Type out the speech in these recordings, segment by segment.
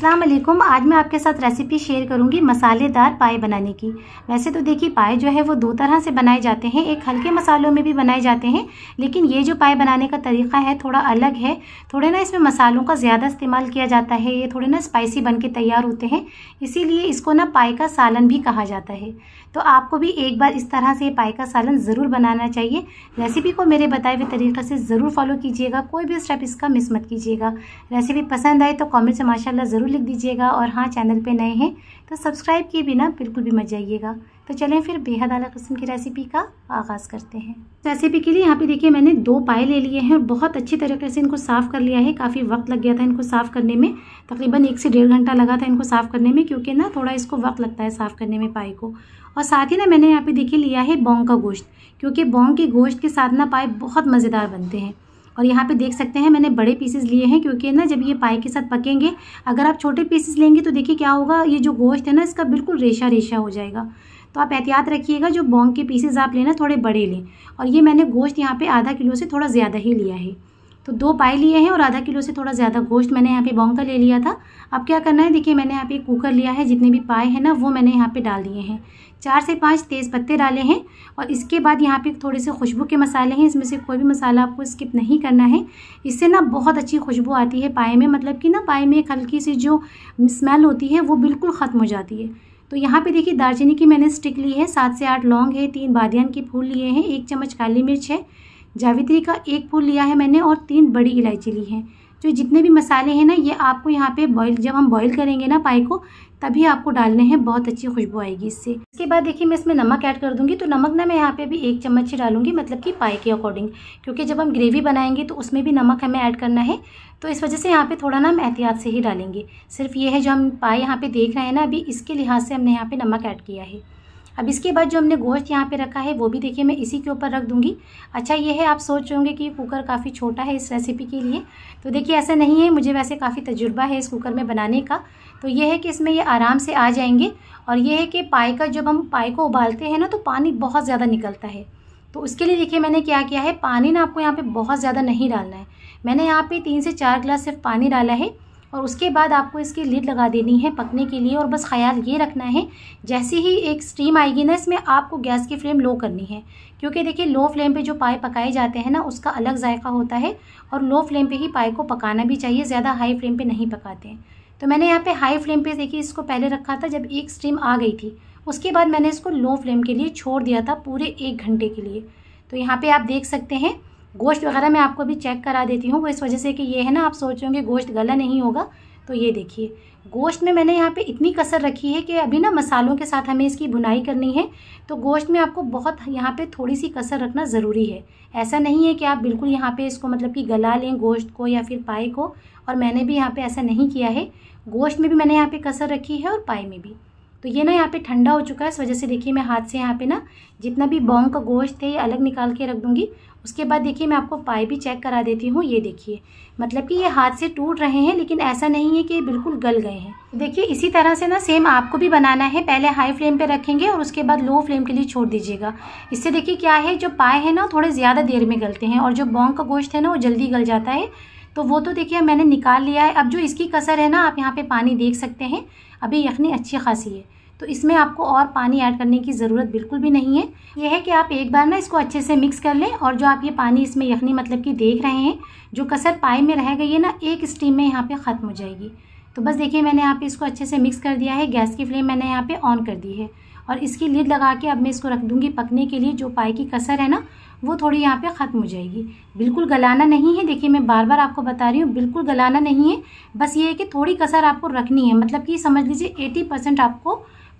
अस्सलाम वालेकुम आज मैं आपके साथ रेसिपी शेयर करूंगी मसालेदार पाए बनाने की वैसे तो देखिए पाए जो है वो दो तरह से बनाए जाते हैं एक हल्के मसालों में भी बनाए जाते हैं लेकिन ये जो पाए बनाने का तरीका है थोड़ा अलग है थोड़े ना इसमें मसालों का ज़्यादा इस्तेमाल किया जाता है ये थोड़े ना स्पाइसी बन के तैयार होते हैं इसीलिए इसको ना पाए का सालन भी कहा जाता है तो आपको भी एक बार इस तरह से पाए का सालन ज़रूर बनाना चाहिए रेसिपी को मेरे बताए हुए तरीक़े से ज़रूर फॉलो कीजिएगा कोई भी स्टेप इसका मिस मत कीजिएगा रेसिपी पसंद आए तो कॉमेंट से माशाला ज़रूर लिख दीजिएगा और हाँ चैनल पे नए हैं तो सब्सक्राइब किए बिना बिल्कुल भी मत जाइएगा तो चलें फिर बेहद अला किस्म की रेसिपी का आगाज़ करते हैं रेसिपी के लिए यहाँ पे देखिए मैंने दो पाए ले लिए हैं बहुत अच्छी तरीके से इनको साफ़ कर लिया है काफ़ी वक्त लग गया था इनको साफ़ करने में तकरीबन एक से डेढ़ घंटा लगा था इनको साफ़ करने में क्योंकि ना थोड़ा इसको वक्त लगता है साफ़ करने में पाए को और साथ ही ना मैंने यहाँ पे देखिए लिया है बोंग का गोश्त क्योंकि बोंग के गोश्त के साथ ना पाए बहुत मज़ेदार बनते हैं और यहाँ पे देख सकते हैं मैंने बड़े पीसेस लिए हैं क्योंकि ना जब ये पाई के साथ पकेंगे अगर आप छोटे पीसेस लेंगे तो देखिए क्या होगा ये जो गोश्त है ना इसका बिल्कुल रेशा रेशा हो जाएगा तो आप एहतियात रखिएगा जो बॉन्ग के पीसेज आप लेना थोड़े बड़े लें और ये मैंने गोश्त यहाँ पर आधा किलो से थोड़ा ज़्यादा ही लिया है तो दो पाए लिए हैं और आधा किलो से थोड़ा ज़्यादा गोश्त मैंने यहाँ पे बॉन्ग का ले लिया था अब क्या करना है देखिए मैंने यहाँ पे कुकर लिया है जितने भी पाए हैं ना वो मैंने यहाँ पे डाल दिए हैं चार से पाँच तेज़ पत्ते डाले हैं और इसके बाद यहाँ पे थोड़े से खुशबू के मसाले हैं इसमें से कोई भी मसाला आपको स्किप नहीं करना है इससे ना बहुत अच्छी खुशबू आती है पाए में मतलब कि ना पाए में एक हल्की सी जो स्मेल होती है वो बिल्कुल ख़त्म हो जाती है तो यहाँ पे देखिए दालचीनी की मैंने स्टिक ली है सात से आठ लौंग है तीन बादियान के फूल लिए हैं एक चम्मच काली मिर्च है जावित्री का एक फूल लिया है मैंने और तीन बड़ी इलायची ली है जो जितने भी मसाले हैं ना ये आपको यहाँ पे बॉईल जब हम बॉईल करेंगे ना पाए को तभी आपको डालने हैं बहुत अच्छी खुशबू आएगी इससे इसके बाद देखिए मैं इसमें नमक ऐड कर दूंगी तो नमक ना मैं यहाँ पे भी एक चम्मच ही डालूंगी मतलब कि पाए के अकॉर्डिंग क्योंकि जब हम ग्रेवी बनाएंगे तो उसमें भी नमक हमें ऐड करना है तो इस वजह से यहाँ पर थोड़ा ना हम एहतियात से ही डालेंगे सिर्फ ये है जो हम पाए यहाँ पर देख रहे हैं ना अभी इसके लिहाज से हमने यहाँ पर नमक ऐड किया है अब इसके बाद जो हमने गोश्त यहाँ पे रखा है वो भी देखिए मैं इसी के ऊपर रख दूँगी अच्छा ये है आप सोच रहे होंगे कि कुकर काफ़ी छोटा है इस रेसिपी के लिए तो देखिए ऐसा नहीं है मुझे वैसे काफ़ी तजुर्बा है इस कुकर में बनाने का तो ये है कि इसमें ये आराम से आ जाएंगे और ये है कि पाए का जब हम पाए को उबालते हैं ना तो पानी बहुत ज़्यादा निकलता है तो उसके लिए देखिए मैंने क्या किया है पानी ना आपको यहाँ पर बहुत ज़्यादा नहीं डालना है मैंने यहाँ पर तीन से चार गिलास सिर्फ पानी डाला है और उसके बाद आपको इसकी लिड लगा देनी है पकने के लिए और बस ख्याल ये रखना है जैसे ही एक स्टीम आएगी ना इसमें आपको गैस की फ्लेम लो करनी है क्योंकि देखिए लो फ्लेम पे जो पाए पकाए जाते हैं ना उसका अलग जायका होता है और लो फ्लेम पे ही पाए को पकाना भी चाहिए ज़्यादा हाई फ्लेम पर नहीं पकाते हैं तो मैंने यहाँ पर हाई फ्लेम पर देखिए इसको पहले रखा था जब एक स्टीम आ गई थी उसके बाद मैंने इसको लो फ्लेम के लिए छोड़ दिया था पूरे एक घंटे के लिए तो यहाँ पर आप देख सकते हैं गोश्त वगैरह मैं आपको अभी चेक करा देती हूँ वो इस वजह से कि ये है ना आप सोच रहे होंगे गोश्त गला नहीं होगा तो ये देखिए गोश्त में मैंने यहाँ पे इतनी कसर रखी है कि अभी ना मसालों के साथ हमें इसकी भुनाई करनी है तो गोश्त में आपको बहुत यहाँ पे थोड़ी सी कसर रखना ज़रूरी है ऐसा नहीं है कि आप बिल्कुल यहाँ पे इसको मतलब कि गला लें गोश्त को या फिर पाए को और मैंने भी यहाँ पे ऐसा नहीं किया है गोश्त में भी मैंने यहाँ पर कसर रखी है और पाए में भी तो ये ना यहाँ पे ठंडा हो चुका है इस वजह से देखिए मैं हाथ से यहाँ पे ना जितना भी बॉन्ग का गोश्त है ये अलग निकाल के रख दूँगी उसके बाद देखिए मैं आपको पाए भी चेक करा देती हूँ ये देखिए मतलब कि ये हाथ से टूट रहे हैं लेकिन ऐसा नहीं है कि ये बिल्कुल गल गए हैं देखिए इसी तरह से ना सेम आपको भी बनाना है पहले हाई फ्लेम पे रखेंगे और उसके बाद लो फ्लेम के लिए छोड़ दीजिएगा इससे देखिए क्या है जो पाए हैं ना थोड़े ज़्यादा देर में गलते हैं और जो बॉन्ग का गोश्त है ना वो जल्दी गल जाता है तो वो तो देखिए मैंने निकाल लिया है अब जो इसकी कसर है ना आप यहाँ पर पानी देख सकते हैं अभी यखनी अच्छी खासी है तो इसमें आपको और पानी ऐड करने की ज़रूरत बिल्कुल भी नहीं है यह है कि आप एक बार ना इसको अच्छे से मिक्स कर लें और जो आप ये पानी इसमें यखनी मतलब कि देख रहे हैं जो कसर पाई में रह गई है ना एक स्टीम में यहाँ पर ख़त्म हो जाएगी तो बस देखिए मैंने यहाँ पे इसको अच्छे से मिक्स कर दिया है गैस की फ्लेम मैंने यहाँ पे ऑन कर दी है और इसकी लीड लगा के अब मैं इसको रख दूँगी पकने के लिए जो पाई की कसर है ना वो थोड़ी यहाँ पे ख़त्म हो जाएगी बिल्कुल गलाना नहीं है देखिए मैं बार बार आपको बता रही हूँ बिल्कुल गलाना नहीं है बस ये है कि थोड़ी कसर आपको रखनी है मतलब कि समझ लीजिए एटी परसेंट आपको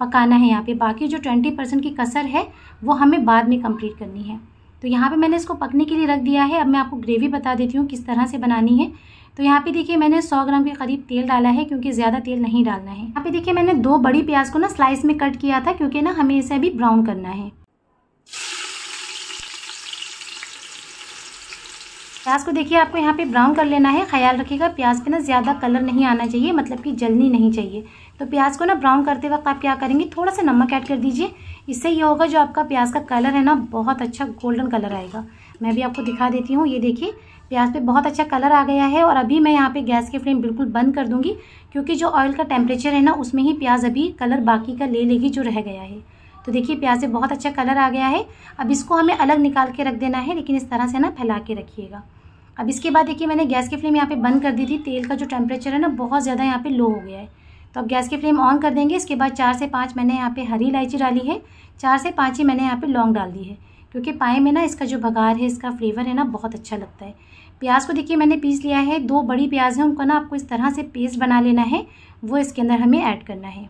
पकाना है यहाँ पे बाकी जो ट्वेंटी परसेंट की कसर है वो हमें बाद में कंप्लीट करनी है तो यहाँ पे मैंने इसको पकने के लिए रख दिया है अब मैं आपको ग्रेवी बता देती हूँ किस तरह से बनानी है तो यहाँ पे देखिए मैंने 100 ग्राम के करीब तेल डाला है क्योंकि ज़्यादा तेल नहीं डालना है यहाँ पे देखिए मैंने दो बड़ी प्याज को ना स्लाइस में कट किया था क्योंकि ना हमें इसे अभी ब्राउन करना है प्याज को देखिए आपको यहाँ पे ब्राउन कर लेना है ख्याल रखिएगा प्याज पे ना ज़्यादा कलर नहीं आना चाहिए मतलब कि जलनी नहीं चाहिए तो प्याज को ना ब्राउन करते वक्त आप क्या करेंगे थोड़ा सा नमक ऐड कर दीजिए इससे ये होगा जो आपका प्याज का कलर है ना बहुत अच्छा गोल्डन कलर आएगा मैं भी आपको दिखा देती हूँ ये देखिए प्याज पे बहुत अच्छा कलर आ गया है और अभी मैं यहाँ पे गैस की फ्लेम बिल्कुल बंद कर दूँगी क्योंकि जो ऑयल का टेम्परेचर है ना उसमें ही प्याज अभी कलर बाकी का ले लेगी जो रह गया है तो देखिए प्याज से बहुत अच्छा कलर आ गया है अब इसको हमें अलग निकाल के रख देना है लेकिन इस तरह से ना फैला के रखिएगा अब इसके बाद देखिए मैंने गैस की फ्लेम यहाँ पे बंद कर दी थी तेल का जो टेम्परेचर है ना बहुत ज़्यादा यहाँ पे लो हो गया है तो अब गैस की फ्लेम ऑन कर देंगे इसके बाद चार से पाँच मैंने यहाँ पे हरी इलायची डाली है चार से पाँच ही मैंने यहाँ पे लौंग डाल दी है क्योंकि पाए में ना इसका जो भगार है इसका फ्लेवर है ना बहुत अच्छा लगता है प्याज को देखिए मैंने पीस लिया है दो बड़ी प्याज हैं उनको ना आपको इस तरह से पेस्ट बना लेना है वो इसके अंदर हमें ऐड करना है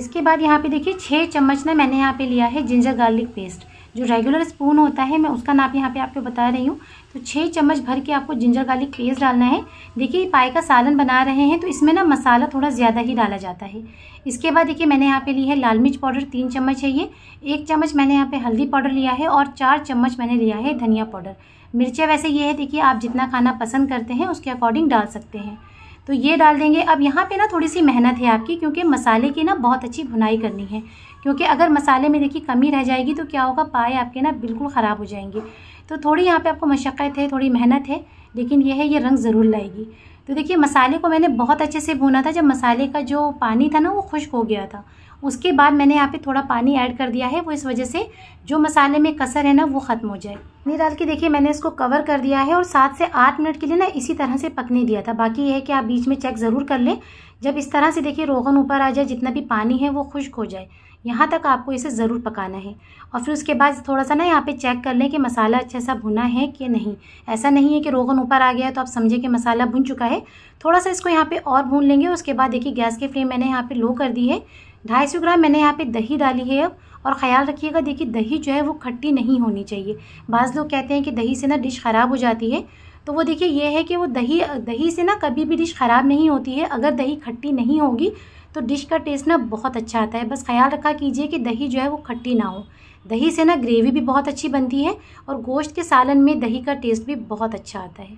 इसके बाद यहाँ पे देखिए छः चम्मच ना मैंने यहाँ पे लिया है जिंजर गार्लिक पेस्ट जो रेगुलर स्पून होता है मैं उसका नाप यहाँ पे आपको बता रही हूँ तो छः चम्मच भर के आपको जिंजर गार्लिक पेस्ट डालना है देखिए पाए का सालन बना रहे हैं तो इसमें ना मसाला थोड़ा ज़्यादा ही डाला जाता है इसके बाद देखिए मैंने यहाँ पे ली है लाल मिर्च पाउडर तीन चम्मच है ये एक चम्मच मैंने यहाँ पे हल्दी पाउडर लिया है और चार चम्मच मैंने लिया है धनिया पाउडर मिर्चें वैसे ये है देखिए आप जितना खाना पसंद करते हैं उसके अकॉर्डिंग डाल सकते हैं तो ये डाल देंगे अब यहाँ पे ना थोड़ी सी मेहनत है आपकी क्योंकि मसाले की ना बहुत अच्छी भुनाई करनी है क्योंकि अगर मसाले में देखिए कमी रह जाएगी तो क्या होगा पाए आपके ना बिल्कुल ख़राब हो जाएंगे तो थोड़ी यहाँ पे आपको मशक्क़त है थोड़ी मेहनत है लेकिन यह है ये रंग ज़रूर लाएगी तो देखिए मसाले को मैंने बहुत अच्छे से भुना था जब मसाले का जो पानी था ना वो खुश्क हो गया था उसके बाद मैंने यहाँ पे थोड़ा पानी ऐड कर दिया है वो इस वजह से जो मसाले में कसर है ना वो ख़त्म हो जाए पनीर डाल के देखिए मैंने इसको कवर कर दिया है और सात से आठ मिनट के लिए ना इसी तरह से पकने दिया था बाकी ये है कि आप बीच में चेक ज़रूर कर लें जब इस तरह से देखिए रोगन ऊपर आ जाए जितना भी पानी है वो खुश्क हो जाए यहाँ तक आपको इसे ज़रूर पकाना है और फिर उसके बाद थोड़ा सा ना यहाँ पे चेक कर लें कि मसाला अच्छा सा भुना है कि नहीं ऐसा नहीं है कि रोगन ऊपर आ गया है तो आप समझे कि मसाला भुन चुका है थोड़ा सा इसको यहाँ पे और भून लेंगे उसके बाद देखिए गैस की फ्लेम मैंने यहाँ पे लो कर दी है ढाई सौ ग्राम मैंने यहाँ पर दही डाली है अब और ख्याल रखिएगा देखिए दही जो है वो खट्टी नहीं होनी चाहिए बाज़ लोग कहते हैं कि दही से ना डिश ख़राब हो जाती है तो वो देखिए ये है कि वो दही दही से ना कभी भी डिश ख़राब नहीं होती है अगर दही खट्टी नहीं होगी तो डिश का टेस्ट ना बहुत अच्छा आता है बस ख्याल रखा कीजिए कि दही जो है वो खट्टी ना हो दही से ना ग्रेवी भी बहुत अच्छी बनती है और गोश्त के सालन में दही का टेस्ट भी बहुत अच्छा आता है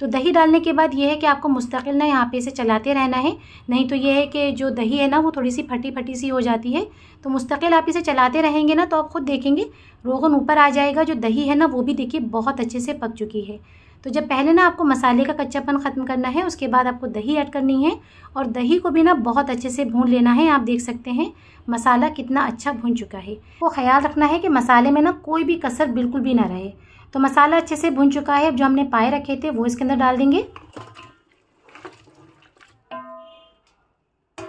तो दही डालने के बाद यह है कि आपको मुस्तकिल ना यहाँ पे इसे चलाते रहना है नहीं तो यह है कि जो दही है ना वो थोड़ी सी फटी फटी सी हो जाती है तो मुस्तकिल आप इसे चलाते रहेंगे ना तो आप ख़ुद देखेंगे रोगन ऊपर आ जाएगा जो दही है ना वो भी देखिए बहुत अच्छे से पक चुकी है तो जब पहले ना आपको मसाले का कच्चापन ख़त्म करना है उसके बाद आपको दही ऐड करनी है और दही को भी ना बहुत अच्छे से भून लेना है आप देख सकते हैं मसाला कितना अच्छा भून चुका है वो ख्याल रखना है कि मसाले में ना कोई भी कसर बिल्कुल भी ना रहे तो मसाला अच्छे से भुन चुका है अब जो हमने पाए रखे थे वो इसके अंदर डाल देंगे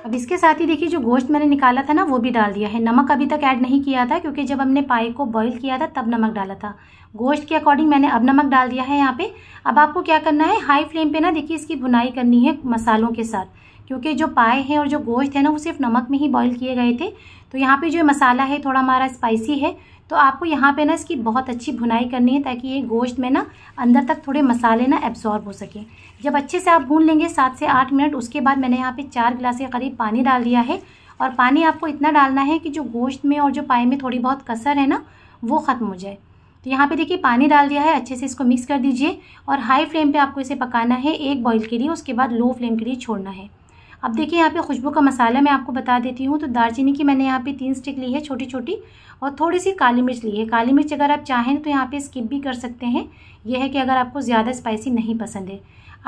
अब इसके साथ ही देखिए जो गोश्त मैंने निकाला था ना वो भी डाल दिया है नमक अभी तक ऐड नहीं किया था क्योंकि जब हमने पाए को बॉईल किया था तब नमक डाला था गोश्त के अकॉर्डिंग मैंने अब नमक डाल दिया है यहाँ पे अब आपको क्या करना है हाई फ्लेम पे ना देखिए इसकी भुनाई करनी है मसालों के साथ क्योंकि जो पाए हैं और जो गोश्त है ना वो सिर्फ नमक में ही बॉयल किए गए थे तो यहाँ पर जो मसाला है थोड़ा हमारा स्पाइसी है तो आपको यहाँ पे ना इसकी बहुत अच्छी भुनाई करनी है ताकि ये गोश्त में ना अंदर तक थोड़े मसाले ना एब्जॉर्ब हो सके जब अच्छे से आप भून लेंगे सात से आठ मिनट उसके बाद मैंने यहाँ पे चार गिलास के करीब पानी डाल दिया है और पानी आपको इतना डालना है कि जो गोश्त में और जो पाए में थोड़ी बहुत कसर है ना वो ख़त्म हो जाए तो यहाँ पे देखिए पानी डाल दिया है अच्छे से इसको मिक्स कर दीजिए और हाई फ्लेम पे आपको इसे पकाना है एक बॉईल के लिए उसके बाद लो फ्लेम के लिए छोड़ना है अब देखिए यहाँ पे खुशबू का मसाला मैं आपको बता देती हूँ तो दालचीनी की मैंने यहाँ पे तीन स्टिक ली है छोटी छोटी और थोड़ी सी काली मिर्च ली है काली मिर्च अगर आप चाहें तो यहाँ पे स्किप भी कर सकते हैं यह है कि अगर आपको ज़्यादा स्पाइसी नहीं पसंद है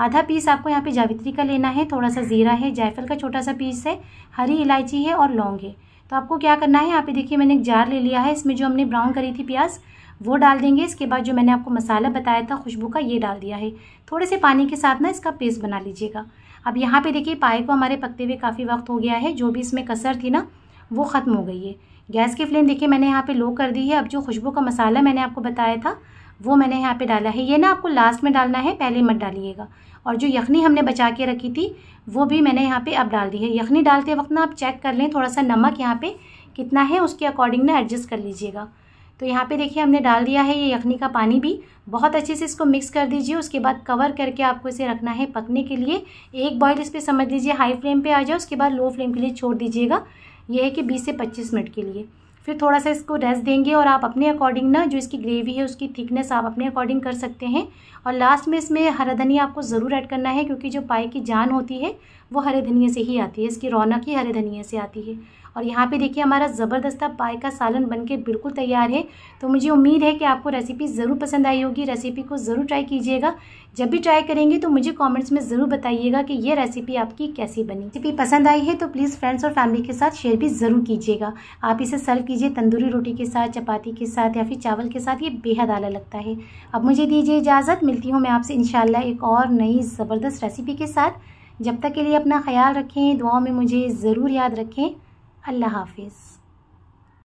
आधा पीस आपको यहाँ पे जावित्री का लेना है थोड़ा सा ज़ीरा है जायफल का छोटा सा पीस है हरी इलायची है और लौंग है तो आपको क्या करना है यहाँ पे देखिए मैंने एक जार ले लिया है इसमें जो हमने ब्राउन करी थी प्याज वो डाल देंगे इसके बाद जो मैंने आपको मसाला बताया था खुशबू का ये डाल दिया है थोड़े से पानी के साथ ना इसका पेस्ट बना लीजिएगा अब यहाँ पे देखिए पाए को हमारे पकते हुए काफ़ी वक्त हो गया है जो भी इसमें कसर थी ना वो ख़त्म हो गई है गैस की फ्लेम देखिए मैंने यहाँ पे लो कर दी है अब जो खुशबू का मसाला मैंने आपको बताया था वो मैंने यहाँ पे डाला है ये ना आपको लास्ट में डालना है पहले मत डालिएगा और जो यखनी हमने बचा के रखी थी वो भी मैंने यहाँ पे अब डाल दी है यखनी डालते वक्त ना आप चेक कर लें थोड़ा सा नमक यहाँ पे कितना है उसके अकॉर्डिंग ना एडजस्ट कर लीजिएगा तो यहाँ पे देखिए हमने डाल दिया है ये यखनी का पानी भी बहुत अच्छे से इसको मिक्स कर दीजिए उसके बाद कवर करके आपको इसे रखना है पकने के लिए एक बॉयल इस पर समझ लीजिए हाई फ्लेम पे आ जाए उसके बाद लो फ्लेम के लिए छोड़ दीजिएगा ये है कि बीस से पच्चीस मिनट के लिए फिर थोड़ा सा इसको रेस्ट देंगे और आप अपने अकॉर्डिंग ना जो इसकी ग्रेवी है उसकी थिकनेस आप अपने अकॉर्डिंग कर सकते हैं और लास्ट में इसमें हरा धनिया आपको ज़रूर ऐड करना है क्योंकि जो पाए की जान होती है वो हरे धनिया से ही आती है इसकी रौनक ही हरे धनिया से आती है और यहाँ पे देखिए हमारा ज़बरदस्ता पाए का सालन बनके बिल्कुल तैयार है तो मुझे उम्मीद है कि आपको रेसिपी ज़रूर पसंद आई होगी रेसिपी को ज़रूर ट्राई कीजिएगा जब भी ट्राई करेंगे तो मुझे कॉमेंट्स में ज़रूर बताइएगा कि ये रेसिपी आपकी कैसी बनी रेसिपी पसंद आई है तो प्लीज़ फ्रेंड्स और फैमिली के साथ शेयर भी ज़रूर कीजिएगा आप इसे सर्व कीजिए तंदूरी रोटी के साथ चपाती के साथ या फिर चावल के साथ ये बेहद आला लगता है अब मुझे दीजिए इजाज़त मिलती हूँ मैं आपसे इन एक और नई ज़बरदस्त रेसिपी के साथ जब तक के लिए अपना ख्याल रखें दुआओं में मुझे ज़रूर याद रखें الله حافظ